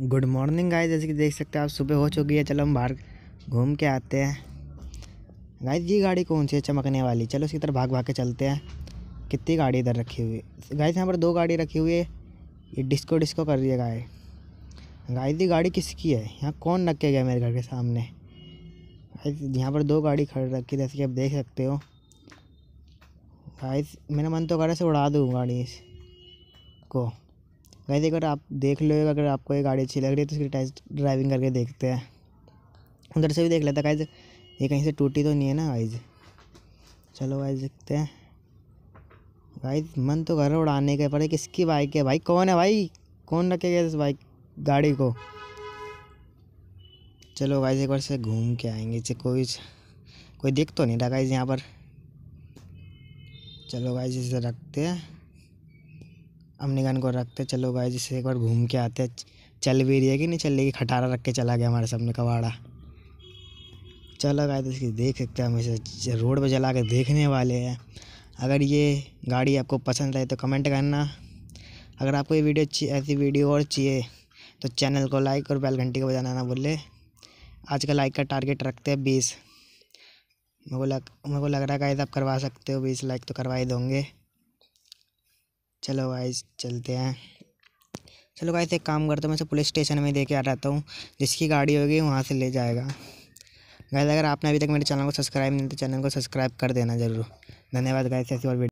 good morning guys जैसे कि देख सकते हैं आप सुबह हो चुकी है चलो हम बाहर घूम के आते हैं गाइस ये गाड़ी कौन सी है चमकने वाली चलो उसकी तरफ भाग भाग के चलते हैं कितनी गाड़ी इधर रखी हुई है गाइस यहाँ पर दो गाड़ी रखी हुई है ये डिस्को डिस्को कर रही है गाय गाइस ये गाड़ी किसकी है यहाँ कौन रख के गया मेरे घर के सामने यहाँ पर दो गाड़ी खड़ी रखी जैसे कि आप देख सकते हो गाइस मेरा मन तो कर रहा है उड़ा दूँ गाड़ी को गाइस अगर आप देख लो अगर आपको ये गाड़ी अच्छी लग रही है तो इसकी टेस्ट ड्राइविंग करके देखते हैं उधर से भी देख लेता गाइस ये कहीं से टूटी तो नहीं है ना गाइस चलो गाइस देखते हैं गाइस मन तो कर रहा उड़ाने के पर किसकी बाइक है भाई कौन है भाई कौन रखे गया इस बाइक गाड़ी को चलो गाइस एक बार से घूम के आएंगे इसे कोई कोई देख तो नहीं रहा गाइस यहाँ पर चलो गाइस इसे रखते हैं हमने कहा को रखते चलो भाई जिससे एक बार घूम के आते हैं चल भी रही है कि नहीं चल रही खटारा रख के चला गया हमारे सामने कबाड़ा चलो तो इसकी देख सकते हैं हमेशा रोड पर जला के देखने वाले हैं अगर ये गाड़ी आपको पसंद आए तो कमेंट करना अगर आपको ये वीडियो ऐसी वीडियो और चाहिए तो चैनल को लाइक और बेल घंटी को बजाना ना भूलें आज का लाइक का टारगेट रखते हैं बीस मेरे को लग मेरे को लग रहा है गाइस आप करवा सकते हो बीस लाइक तो करवा ही दोगे चलो गाइस चलते हैं चलो गाइस एक काम करता हूँ मैं से पुलिस स्टेशन में दे के आ जाता हूँ जिसकी गाड़ी होगी वहाँ से ले जाएगा गाइस अगर आपने अभी तक मेरे चैनल को सब्सक्राइब नहीं तो चैनल को सब्सक्राइब कर देना ज़रूर धन्यवाद गाइस ऐसी और